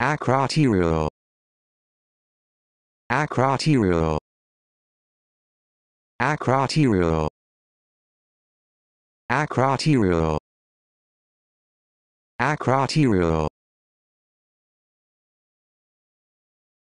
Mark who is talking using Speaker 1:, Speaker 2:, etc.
Speaker 1: Akrotiro. Akrotiro. Akrotiro. Akrotiro. Akrotiro.